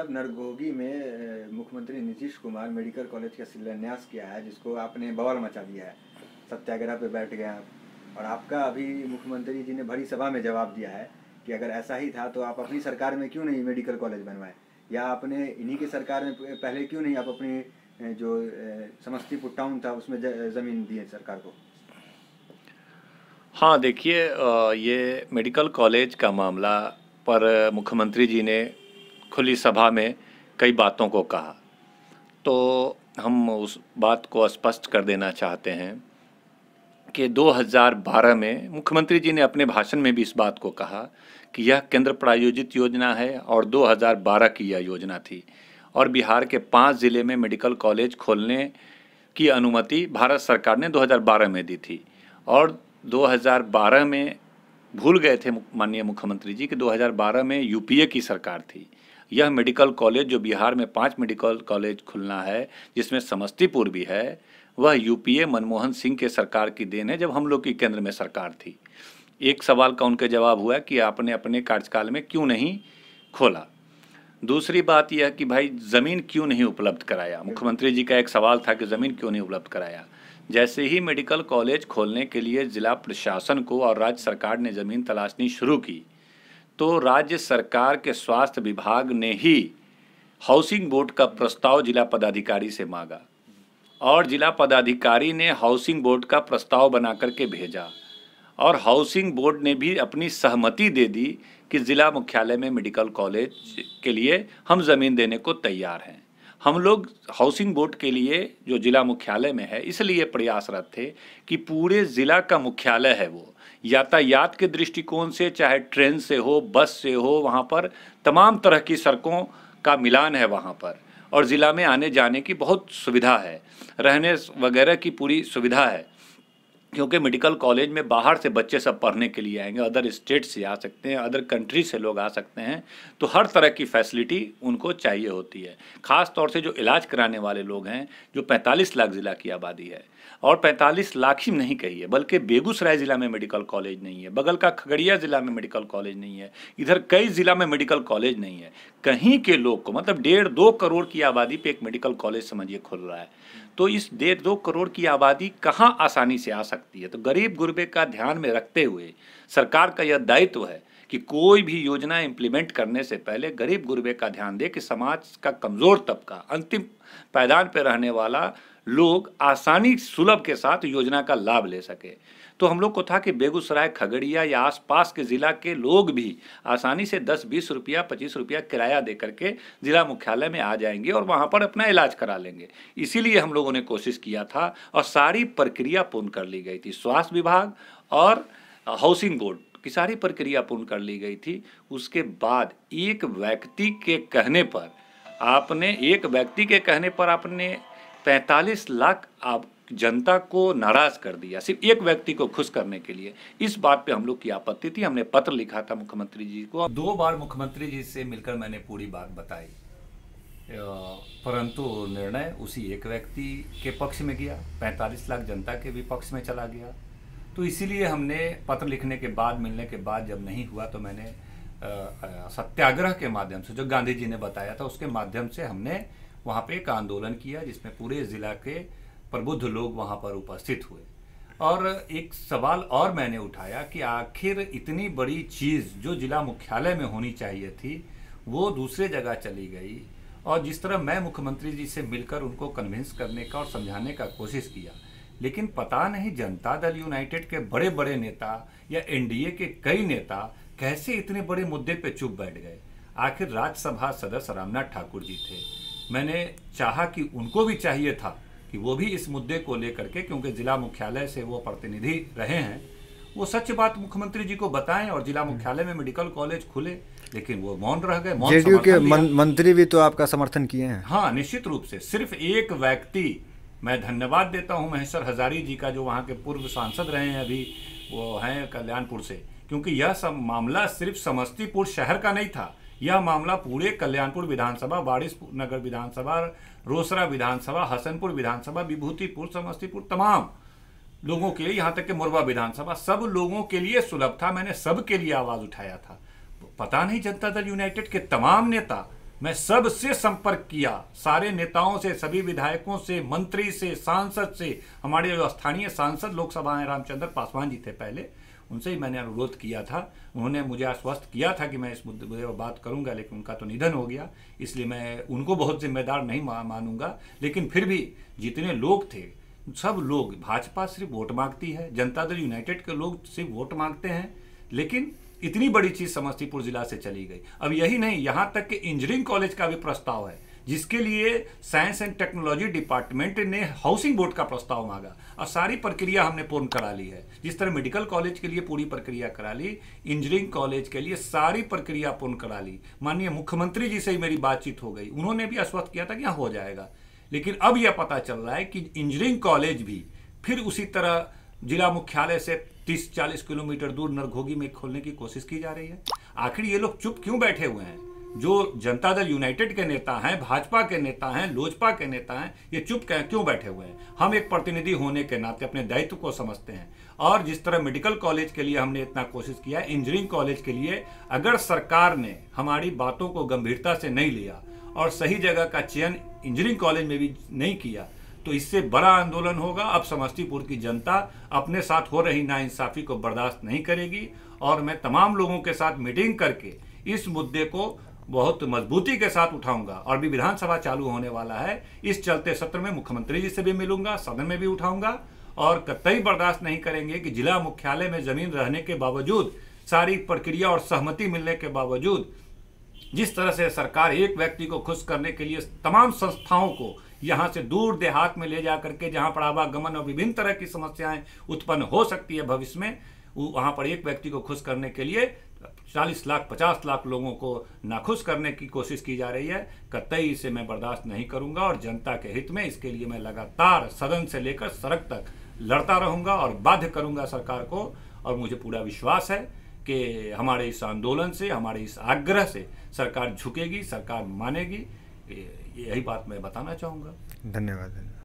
साहब नरगोगी में मुख्यमंत्री नीतीश कुमार मेडिकल कॉलेज का शिलान्यास किया है जिसको आपने बवाल मचा दिया है सत्याग्रह पे बैठ गए आप और आपका अभी मुख्यमंत्री जी ने भरी सभा में जवाब दिया है कि अगर ऐसा ही था तो आप अपनी सरकार में क्यों नहीं मेडिकल कॉलेज बनवाए या आपने इन्हीं की सरकार में पहले क्यों नहीं आप अपनी जो समस्तीपुर टाउन था उसमें ज़मीन दिए सरकार को हाँ देखिए ये मेडिकल कॉलेज का मामला पर मुख्यमंत्री जी ने खुली सभा में कई बातों को कहा तो हम उस बात को स्पष्ट कर देना चाहते हैं कि 2012 में मुख्यमंत्री जी ने अपने भाषण में भी इस बात को कहा कि यह केंद्र प्रायोजित योजना है और 2012 की यह योजना थी और बिहार के पांच ज़िले में मेडिकल कॉलेज खोलने की अनुमति भारत सरकार ने 2012 में दी थी और 2012 में भूल गए थे माननीय मुख्यमंत्री जी कि 2012 में यूपीए की सरकार थी यह मेडिकल कॉलेज जो बिहार में पांच मेडिकल कॉलेज खुलना है जिसमें समस्तीपुर भी है वह यूपीए मनमोहन सिंह के सरकार की देन है जब हम लोग की केंद्र में सरकार थी एक सवाल का उनके जवाब हुआ कि आपने अपने कार्यकाल में क्यों नहीं खोला दूसरी बात यह कि भाई ज़मीन क्यों नहीं उपलब्ध कराया मुख्यमंत्री जी का एक सवाल था कि ज़मीन क्यों नहीं उपलब्ध कराया जैसे ही मेडिकल कॉलेज खोलने के लिए ज़िला प्रशासन को और राज्य सरकार ने ज़मीन तलाशनी शुरू की तो राज्य सरकार के स्वास्थ्य विभाग ने ही हाउसिंग बोर्ड का प्रस्ताव जिला पदाधिकारी से मांगा और जिला पदाधिकारी ने हाउसिंग बोर्ड का प्रस्ताव बना करके भेजा और हाउसिंग बोर्ड ने भी अपनी सहमति दे दी कि ज़िला मुख्यालय में मेडिकल कॉलेज के लिए हम ज़मीन देने को तैयार हैं हम लोग हाउसिंग बोर्ड के लिए जो ज़िला मुख्यालय में है इसलिए प्रयासरत थे कि पूरे ज़िला का मुख्यालय है वो यातायात के दृष्टिकोण से चाहे ट्रेन से हो बस से हो वहाँ पर तमाम तरह की सड़कों का मिलान है वहाँ पर और ज़िला में आने जाने की बहुत सुविधा है रहने वगैरह की पूरी सुविधा है क्योंकि मेडिकल कॉलेज में बाहर से बच्चे सब पढ़ने के लिए आएंगे अदर स्टेट से आ सकते हैं अदर कंट्री से लोग आ सकते हैं तो हर तरह की फैसिलिटी उनको चाहिए होती है ख़ास तौर से जो इलाज कराने वाले लोग हैं जो 45 लाख ज़िला की आबादी है और 45 लाख ही नहीं कही है बल्कि बेगूसराय ज़िला में मेडिकल कॉलेज नहीं है बगल का खगड़िया ज़िला में मेडिकल कॉलेज नहीं है इधर कई ज़िला में मेडिकल कॉलेज नहीं है कहीं के लोग को मतलब डेढ़ दो करोड़ की आबादी पर एक मेडिकल कॉलेज समझिए खुल रहा है तो इस डेढ़ दो करोड़ की आबादी कहाँ आसानी से आ सकती है तो गरीब गुरबे का ध्यान में रखते हुए सरकार का यह दायित्व है कि कोई भी योजना इम्प्लीमेंट करने से पहले गरीब गुरबे का ध्यान दे कि समाज का कमज़ोर तबका अंतिम पैदान पर रहने वाला लोग आसानी सुलभ के साथ योजना का लाभ ले सके तो हम लोग को था कि बेगूसराय खगड़िया या आसपास के ज़िला के लोग भी आसानी से दस बीस रुपया पच्चीस रुपया किराया दे करके ज़िला मुख्यालय में आ जाएंगे और वहाँ पर अपना इलाज करा लेंगे इसीलिए हम लोगों ने कोशिश किया था और सारी प्रक्रिया पूर्ण कर ली गई थी स्वास्थ्य विभाग और हाउसिंग बोर्ड की सारी प्रक्रिया पूर्ण कर ली गई थी उसके बाद एक व्यक्ति के कहने पर आपने एक व्यक्ति के कहने पर आपने 45 लाख जनता को नाराज कर दिया सिर्फ एक व्यक्ति को खुश करने के लिए इस बात पे हम लोग की आपत्ति थी हमने पत्र लिखा था मुख्यमंत्री जी को दो बार मुख्यमंत्री जी से मिलकर मैंने पूरी बात बताई परंतु निर्णय उसी एक व्यक्ति के पक्ष में गया 45 लाख जनता के विपक्ष में चला गया तो इसीलिए हमने पत्र लिखने के बाद मिलने के बाद जब नहीं हुआ तो मैंने सत्याग्रह के माध्यम से जो गांधी जी ने बताया था उसके माध्यम से हमने वहाँ पे एक आंदोलन किया जिसमें पूरे ज़िला के प्रबुद्ध लोग वहाँ पर उपस्थित हुए और एक सवाल और मैंने उठाया कि आखिर इतनी बड़ी चीज़ जो जिला मुख्यालय में होनी चाहिए थी वो दूसरे जगह चली गई और जिस तरह मैं मुख्यमंत्री जी से मिलकर उनको कन्विंस करने का और समझाने का कोशिश किया लेकिन पता नहीं जनता दल यूनाइटेड के बड़े बड़े नेता या एनडीए के कई नेता कैसे इतने बड़े मुद्दे पे चुप बैठ गए आखिर राज्यसभा सदस्य रामनाथ ठाकुर जी थे मैंने चाहा कि उनको भी चाहिए था कि वो भी इस मुद्दे को लेकर के क्योंकि जिला मुख्यालय से वो प्रतिनिधि रहे हैं वो सच बात मुख्यमंत्री जी को बताएं और जिला मुख्यालय में मेडिकल कॉलेज खुले लेकिन वो मौन रह गए मौन जेडीयू के मन, मंत्री भी तो आपका समर्थन किए हैं हाँ निश्चित रूप से सिर्फ एक व्यक्ति मैं धन्यवाद देता हूँ महेश्वर हजारी जी का जो वहाँ के पूर्व सांसद रहे हैं अभी वो हैं कल्याणपुर से क्योंकि यह सब मामला सिर्फ समस्तीपुर शहर का नहीं था यह मामला पूरे कल्याणपुर विधानसभा बारिशपुर नगर विधानसभा रोसरा विधानसभा हसनपुर विधानसभा विभूतिपुर समस्तीपुर तमाम लोगों के लिए यहाँ तक कि मोरवा विधानसभा सब लोगों के लिए सुलभ था मैंने सब के लिए आवाज़ उठाया था पता नहीं जनता दल यूनाइटेड के तमाम नेता मैं सबसे संपर्क किया सारे नेताओं से सभी विधायकों से मंत्री से सांसद से हमारे जो स्थानीय सांसद लोकसभा में रामचंद्र पासवान जी थे पहले उनसे ही मैंने अनुरोध किया था उन्होंने मुझे आश्वस्त किया था कि मैं इस मुद्दे पर बात करूंगा लेकिन उनका तो निधन हो गया इसलिए मैं उनको बहुत जिम्मेदार नहीं मानूंगा लेकिन फिर भी जितने लोग थे सब लोग भाजपा सिर्फ वोट मांगती है जनता दल यूनाइटेड के लोग सिर्फ वोट मांगते हैं लेकिन इतनी बड़ी चीज़ समस्तीपुर जिला से चली गई अब यही नहीं यहाँ तक कि इंजीनियरिंग कॉलेज का भी प्रस्ताव है जिसके लिए साइंस एंड टेक्नोलॉजी डिपार्टमेंट ने हाउसिंग बोर्ड का प्रस्ताव मांगा और सारी प्रक्रिया हमने पूर्ण करा ली है जिस तरह मेडिकल कॉलेज के लिए पूरी प्रक्रिया करा ली इंजीनियरिंग कॉलेज के लिए सारी प्रक्रिया पूर्ण करा ली माननीय मुख्यमंत्री जी से ही मेरी बातचीत हो गई उन्होंने भी आश्वस्त किया था कि यहाँ हो जाएगा लेकिन अब यह पता चल रहा है कि इंजीनियरिंग कॉलेज भी फिर उसी तरह जिला मुख्यालय से 30-40 किलोमीटर दूर नरघोगी में खोलने की कोशिश की जा रही है आखिर ये लोग चुप क्यों बैठे हुए हैं जो जनता दल यूनाइटेड के नेता हैं भाजपा के नेता हैं लोजपा के नेता हैं ये चुप क्यों बैठे हुए हैं हम एक प्रतिनिधि होने के नाते अपने दायित्व को समझते हैं और जिस तरह मेडिकल कॉलेज के लिए हमने इतना कोशिश किया इंजीनियरिंग कॉलेज के लिए अगर सरकार ने हमारी बातों को गंभीरता से नहीं लिया और सही जगह का चयन इंजीनियरिंग कॉलेज में भी नहीं किया तो इससे बड़ा आंदोलन होगा अब समस्तीपुर की जनता अपने साथ हो रही नाइंसाफ़ी को बर्दाश्त नहीं करेगी और मैं तमाम लोगों के साथ मीटिंग करके इस मुद्दे को बहुत मजबूती के साथ उठाऊंगा और भी विधानसभा चालू होने वाला है इस चलते सत्र में मुख्यमंत्री जी से भी मिलूंगा सदन में भी उठाऊंगा और कतई बर्दाश्त नहीं करेंगे कि जिला मुख्यालय में जमीन रहने के बावजूद सारी प्रक्रिया और सहमति मिलने के बावजूद जिस तरह से सरकार एक व्यक्ति को खुश करने के लिए तमाम संस्थाओं को यहाँ से दूर देहात में ले जा करके जहाँ पर आवागमन और विभिन्न तरह की समस्याएं उत्पन्न हो सकती है भविष्य में वहाँ पर एक व्यक्ति को खुश करने के लिए चालीस लाख पचास लाख लोगों को नाखुश करने की कोशिश की जा रही है कतई इसे मैं बर्दाश्त नहीं करूंगा और जनता के हित में इसके लिए मैं लगातार सदन से लेकर सड़क तक लड़ता रहूंगा और बाध्य करूंगा सरकार को और मुझे पूरा विश्वास है कि हमारे इस आंदोलन से हमारे इस आग्रह से सरकार झुकेगी सरकार मानेगी यही बात मैं बताना चाहूँगा धन्यवाद